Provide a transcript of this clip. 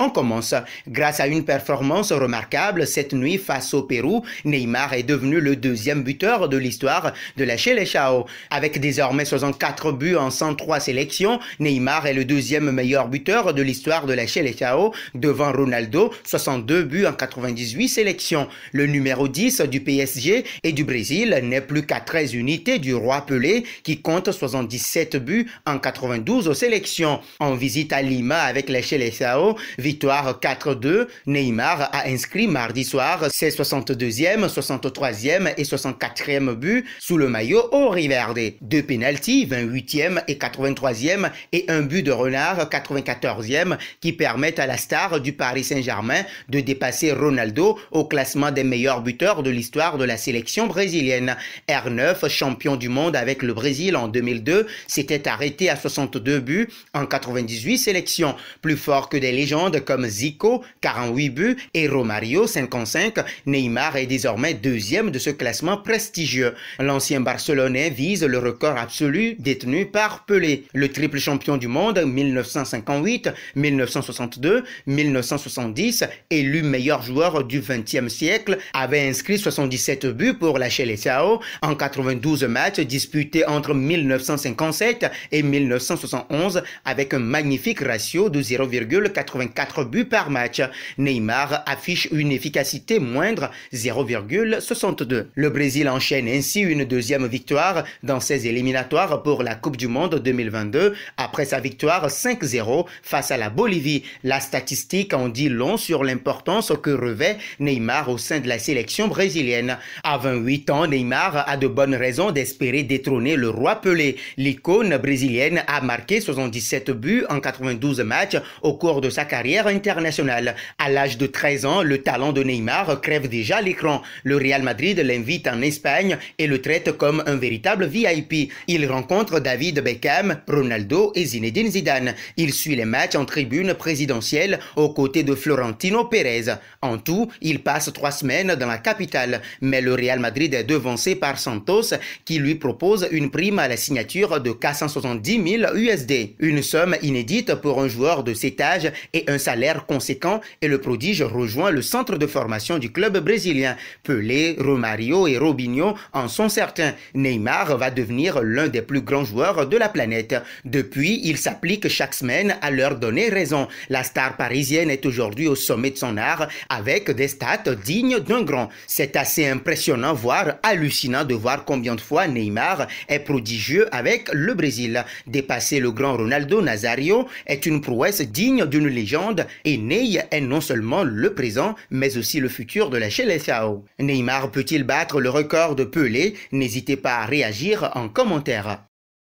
On commence. Grâce à une performance remarquable cette nuit face au Pérou, Neymar est devenu le deuxième buteur de l'histoire de la Chao. Avec désormais 64 buts en 103 sélections, Neymar est le deuxième meilleur buteur de l'histoire de la Chao devant Ronaldo, 62 buts en 98 sélections. Le numéro 10 du PSG et du Brésil n'est plus qu'à 13 unités du roi Pelé qui compte 77 buts en 92 sélections. En visite à Lima avec la Chao, Victoire 4-2, Neymar a inscrit mardi soir ses 62e, 63e et 64e buts sous le maillot au Riverde. Deux pénaltys, 28e et 83e et un but de renard 94e qui permettent à la star du Paris Saint-Germain de dépasser Ronaldo au classement des meilleurs buteurs de l'histoire de la sélection brésilienne. R9, champion du monde avec le Brésil en 2002, s'était arrêté à 62 buts en 98 sélections, plus fort que des légendes comme Zico, 48 buts, et Romario, 55, Neymar est désormais deuxième de ce classement prestigieux. L'ancien Barcelonais vise le record absolu détenu par Pelé, le triple champion du monde 1958, 1962, 1970, élu meilleur joueur du XXe siècle, avait inscrit 77 buts pour la Sao en 92 matchs disputés entre 1957 et 1971 avec un magnifique ratio de 0,84 4 buts par match. Neymar affiche une efficacité moindre, 0,62. Le Brésil enchaîne ainsi une deuxième victoire dans ses éliminatoires pour la Coupe du Monde 2022 après sa victoire 5-0 face à la Bolivie. La statistique en dit long sur l'importance que revêt Neymar au sein de la sélection brésilienne. À 28 ans, Neymar a de bonnes raisons d'espérer détrôner le roi Pelé. L'icône brésilienne a marqué 77 buts en 92 matchs au cours de sa carrière internationale. À l'âge de 13 ans, le talent de Neymar crève déjà l'écran. Le Real Madrid l'invite en Espagne et le traite comme un véritable VIP. Il rencontre David Beckham, Ronaldo et Zinedine Zidane. Il suit les matchs en tribune présidentielle aux côtés de Florentino Pérez. En tout, il passe trois semaines dans la capitale, mais le Real Madrid est devancé par Santos qui lui propose une prime à la signature de 470 000 USD, une somme inédite pour un joueur de cet âge et un salaire conséquent et le prodige rejoint le centre de formation du club brésilien. Pelé, Romario et Robinho en sont certains. Neymar va devenir l'un des plus grands joueurs de la planète. Depuis, il s'applique chaque semaine à leur donner raison. La star parisienne est aujourd'hui au sommet de son art avec des stats dignes d'un grand. C'est assez impressionnant, voire hallucinant de voir combien de fois Neymar est prodigieux avec le Brésil. Dépasser le grand Ronaldo Nazario est une prouesse digne d'une légende et Ney est non seulement le présent, mais aussi le futur de la Chelsea. Neymar peut-il battre le record de Pelé N'hésitez pas à réagir en commentaire.